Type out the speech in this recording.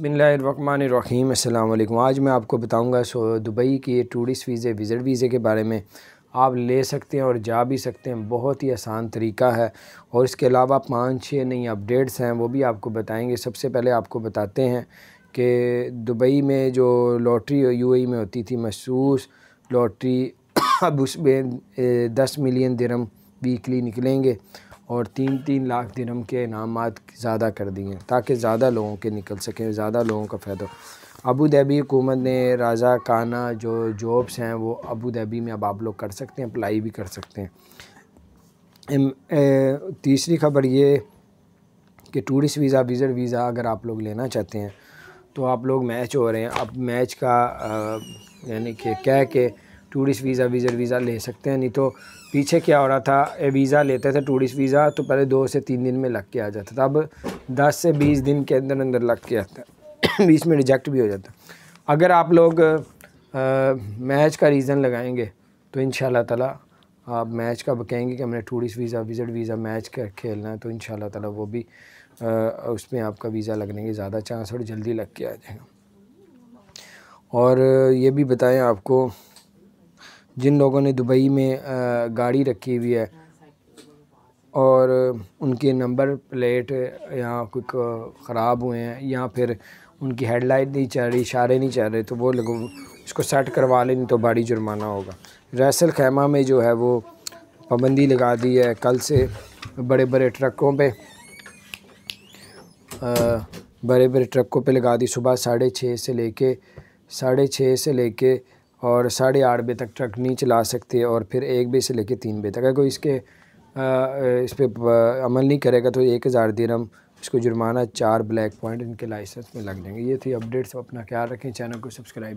बसमीम अल्लाम आज मैं आपको बताऊंगा सो दुबई के टूरिस्ट वीज़े विज़िट वीज़े के बारे में आप ले सकते हैं और जा भी सकते हैं बहुत ही आसान तरीका है और इसके अलावा पाँच छः नई अपडेट्स हैं वो भी आपको बताएंगे सबसे पहले आपको बताते हैं कि दुबई में जो लॉटरी ए में होती थी मखसूस लॉटरी अब उसमें दस मिलियन दिरम वीकली निकलेंगे और तीन तीन लाख दिनम के इनाम ज़्यादा कर दिए ताकि ज़्यादा लोगों के निकल सकें ज़्यादा लोगों का फ़ायदा अबू धाबी हुकूमत ने राजा काना जो जॉब्स हैं वो अबू धाबी में अब आप लोग कर सकते हैं अप्लाई भी कर सकते हैं ए, तीसरी खबर ये कि टूरिस्ट वीज़ा विज़र वीज़ा अगर आप लोग लेना चाहते हैं तो आप लोग मैच हो रहे हैं अब मैच का यानी कि कह के टूरिस्ट वीज़ा वीज़ा वीज़ा ले सकते हैं नहीं तो पीछे क्या हो रहा था वीज़ा लेते थे टूरिस्ट वीज़ा तो पहले दो से तीन दिन में लग के आ जाता था अब दस से बीस दिन के अंदर अंदर लग के आता है बीच में रिजेक्ट भी हो जाता अगर आप लोग मैच का रीज़न लगाएंगे तो इन ताला आप मैच का कहेंगे कि हमने tourist visa visit visa match का खेलना है तो इन ताला वो भी आ, उसमें आपका वीज़ा लगने के ज़्यादा चांस और जल्दी लग के आ जाएगा और ये भी बताएं आपको जिन लोगों ने दुबई में गाड़ी रखी हुई है और उनके नंबर प्लेट यहाँ कुछ ख़राब हुए हैं या फिर उनकी हेडलाइट नहीं चल रही इशारे नहीं चल रहे तो वो लोग इसको सेट करवा लें तो बड़ी जुर्माना होगा रैसल खैमा में जो है वो पाबंदी लगा दी है कल से बड़े बड़े ट्रकों पे आ, बड़े बड़े ट्रकों पे लगा दी सुबह साढ़े छः से लेके साढ़े छः से लेके और साढ़े आठ बजे तक ट्रक नहीं चला सकते और फिर एक बजे से लेकर तीन बजे तक अगर कोई इसके इस पर अमल नहीं करेगा तो एक हज़ार हम इसको जुर्माना चार ब्लैक पॉइंट इनके लाइसेंस में लग जाएंगे ये थी अपडेट्स अपना ख्याल रखें चैनल को सब्सक्राइब